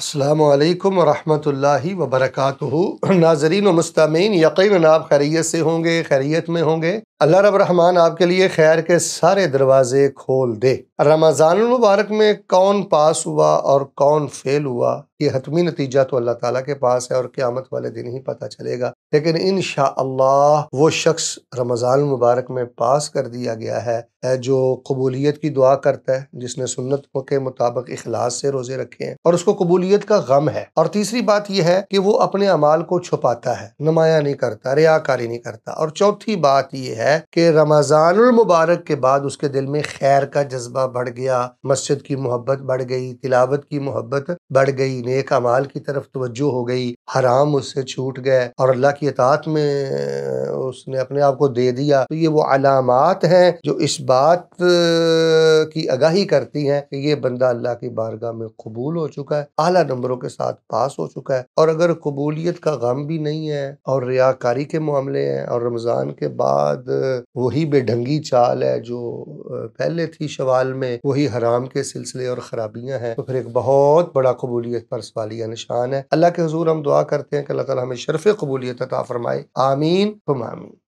अल्लाम वरहमल वबरक नाजरीन व मुस्तामीन यकीन आप खैरियत से होंगे खैरियत में होंगे अल्लाह रब रहमान आपके लिए खैर के सारे दरवाजे खोल दे रमज़ान मुबारक में कौन पास हुआ और कौन फेल हुआ ये हतमी नतीजा तो अल्लाह ताला के पास है और क़्यामत वाले दिन ही पता चलेगा लेकिन इन वो शख्स रमज़ान मुबारक में पास कर दिया गया है जो कबूलियत की दुआ करता है जिसने सुन्नत के मुताबिक अखलास से रोज़े रखे हैं और उसको कबूलियत का गम है और तीसरी बात यह है कि वो अपने अमाल को छुपाता है नुमाया नहीं करता रियाकारी नहीं करता और चौथी बात यह है कि रमज़ानमबारक के बाद उसके दिल में खैर का जज्बा बढ़ गया मस्जिद की मोहब्बत बढ़ गई तिलावत की मोहब्बत बढ़ गई नेक अमाल की तरफ तवज्जो हो गई हराम उससे छूट गए और अल्लाह की अतात में उसने अपने आप को दे दिया तो ये वो अलामत हैं जो इस बात की आगाही करती हैं कि ये बंदा अल्लाह की बारगाह में कबूल हो चुका है आला नंबरों के साथ पास हो चुका है और अगर कबूलियत का गम भी नहीं है और रियाकारी के मामले हैं और रमज़ान के बाद वही बेढंगी चाल है जो पहले थी शवाल में वही हराम के सिलसिले और खराबियां हैं तो फिर एक बहुत बड़ा कबूलियत पर सवालिया निशान है अल्लाह के हजूर हम दुआ करते हैं कि अल्लाह ताला हमें शरफ़ कबूलियत अता फरमाए आमीन हम आमीन